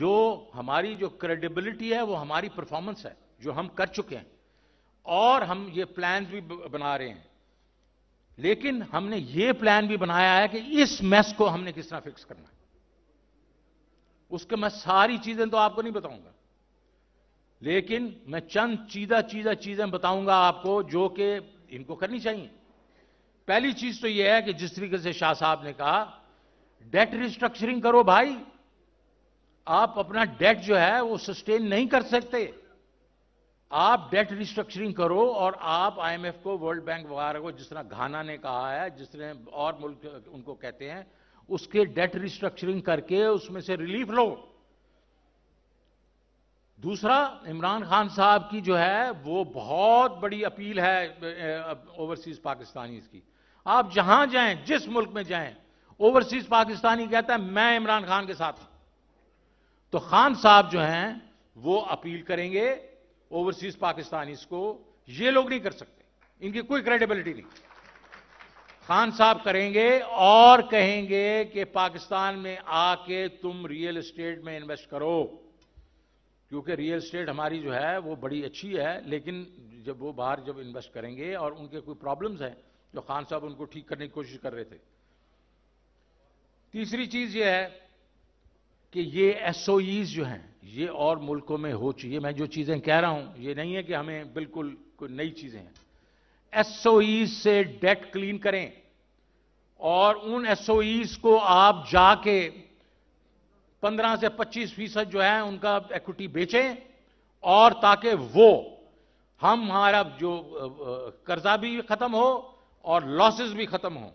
जो हमारी जो क्रेडिबिलिटी है वो हमारी परफॉर्मेंस है जो हम कर चुके हैं और हम ये प्लान भी बना रहे हैं लेकिन हमने ये प्लान भी बनाया है कि इस मैस को हमने किस तरह फिक्स करना है उसके मैं सारी चीजें तो आपको नहीं बताऊंगा लेकिन मैं चंद चीजा चीजा चीजें बताऊंगा आपको जो कि इनको करनी चाहिए पहली चीज तो यह है कि जिस तरीके से शाह साहब ने कहा डेट रिस्ट्रक्चरिंग करो भाई आप अपना डेट जो है वो सस्टेन नहीं कर सकते आप डेट रिस्ट्रक्चरिंग करो और आप आईएमएफ को वर्ल्ड बैंक वगैरह को जिस तरह घाना ने कहा है जिस तरह और मुल्क उनको कहते हैं उसके डेट रिस्ट्रक्चरिंग करके उसमें से रिलीफ लो दूसरा इमरान खान साहब की जो है वो बहुत बड़ी अपील है ओवरसीज पाकिस्तानी की आप जहां जाएं जिस मुल्क में जाएं ओवरसीज पाकिस्तानी कहता है मैं इमरान खान के साथ हूं तो खान साहब जो हैं वो अपील करेंगे ओवरसीज पाकिस्तान को ये लोग नहीं कर सकते इनकी कोई क्रेडिबिलिटी नहीं खान साहब करेंगे और कहेंगे कि पाकिस्तान में आके तुम रियल एस्टेट में इन्वेस्ट करो क्योंकि रियल एस्टेट हमारी जो है वो बड़ी अच्छी है लेकिन जब वो बाहर जब इन्वेस्ट करेंगे और उनके कोई प्रॉब्लम्स हैं जो तो खान साहब उनको ठीक करने की कोशिश कर रहे थे तीसरी चीज ये है कि ये एसओईज जो हैं ये और मुल्कों में हो चुकी है मैं जो चीज़ें कह रहा हूं ये नहीं है कि हमें बिल्कुल कोई नई चीज़ें हैं एसओईज से डेट क्लीन करें और उन एसओईज को आप जाके 15 से 25 फीसद जो है उनका इक्विटी बेचें और ताकि वो हम हमारा जो कर्जा भी खत्म हो और लॉसेस भी खत्म हो